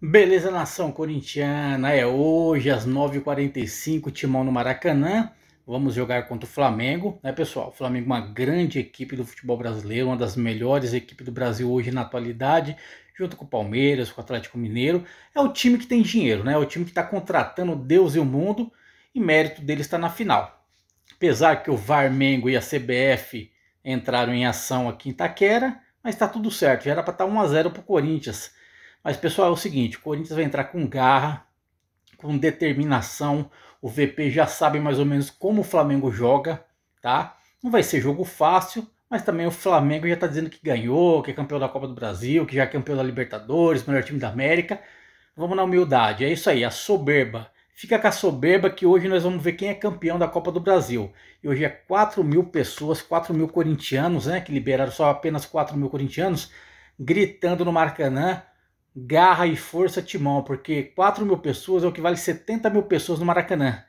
Beleza, nação corintiana? É hoje às 9h45, Timão no Maracanã. Vamos jogar contra o Flamengo, né, pessoal? O Flamengo é uma grande equipe do futebol brasileiro, uma das melhores equipes do Brasil hoje na atualidade, junto com o Palmeiras, com o Atlético Mineiro. É o time que tem dinheiro, né? É o time que está contratando Deus e o mundo e mérito dele está na final. Apesar que o Varmengo e a CBF entraram em ação aqui em Itaquera, mas está tudo certo. Já era para estar tá 1 a 0 para o Corinthians mas, pessoal, é o seguinte: o Corinthians vai entrar com garra, com determinação. O VP já sabe mais ou menos como o Flamengo joga, tá? Não vai ser jogo fácil, mas também o Flamengo já está dizendo que ganhou, que é campeão da Copa do Brasil, que já é campeão da Libertadores, melhor time da América. Vamos na humildade, é isso aí, a soberba. Fica com a soberba que hoje nós vamos ver quem é campeão da Copa do Brasil. E hoje é 4 mil pessoas, 4 mil corintianos, né? Que liberaram só apenas 4 mil corintianos, gritando no Maracanã garra e força timão, porque 4 mil pessoas é o que vale 70 mil pessoas no Maracanã.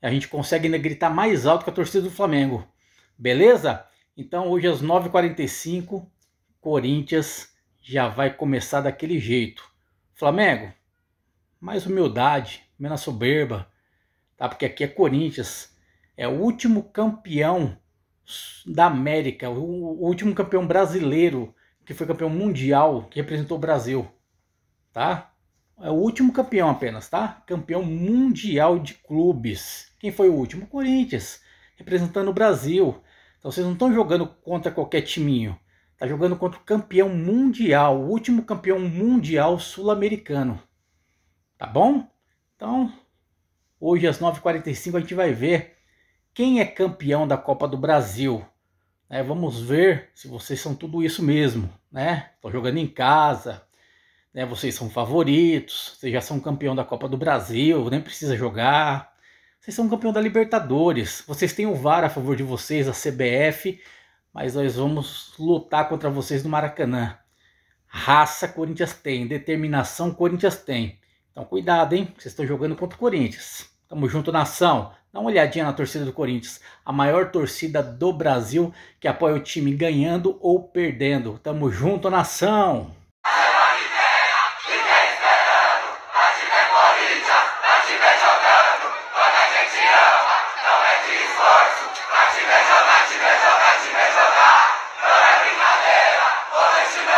A gente consegue ainda gritar mais alto que a torcida do Flamengo. Beleza? Então hoje às 9h45, Corinthians já vai começar daquele jeito. Flamengo, mais humildade, menos soberba, tá? Porque aqui é Corinthians, é o último campeão da América, o último campeão brasileiro que foi campeão mundial, que representou o Brasil tá? É o último campeão apenas, tá? Campeão mundial de clubes. Quem foi o último? Corinthians, representando o Brasil. Então vocês não estão jogando contra qualquer timinho. Tá jogando contra o campeão mundial, o último campeão mundial sul-americano. Tá bom? Então, hoje às 9h45 a gente vai ver quem é campeão da Copa do Brasil. É, vamos ver se vocês são tudo isso mesmo, né? tô jogando em casa, né, vocês são favoritos, vocês já são campeão da Copa do Brasil, nem precisa jogar. Vocês são campeão da Libertadores, vocês têm o VAR a favor de vocês, a CBF, mas nós vamos lutar contra vocês no Maracanã. Raça Corinthians tem, determinação Corinthians tem. Então cuidado, hein? Vocês estão jogando contra o Corinthians. Tamo junto, nação. Dá uma olhadinha na torcida do Corinthians, a maior torcida do Brasil que apoia o time ganhando ou perdendo. Tamo junto, nação! Vai te ver jogar, te ver jogar, te ver jogar. não é brincadeira, vou te beijar.